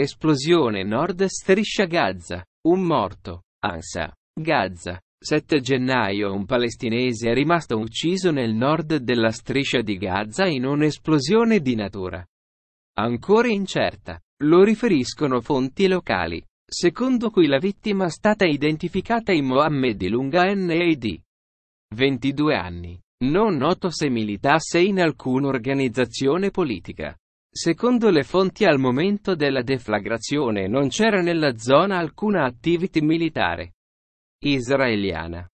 Esplosione nord striscia Gaza. Un morto. Ansa. Gaza. 7 gennaio un palestinese è rimasto ucciso nel nord della striscia di Gaza in un'esplosione di natura. Ancora incerta. Lo riferiscono fonti locali. Secondo cui la vittima è stata identificata in Mohammed di Lunga NAD. 22 anni. Non noto se militasse in alcuna organizzazione politica. Secondo le fonti al momento della deflagrazione non c'era nella zona alcuna attività militare israeliana.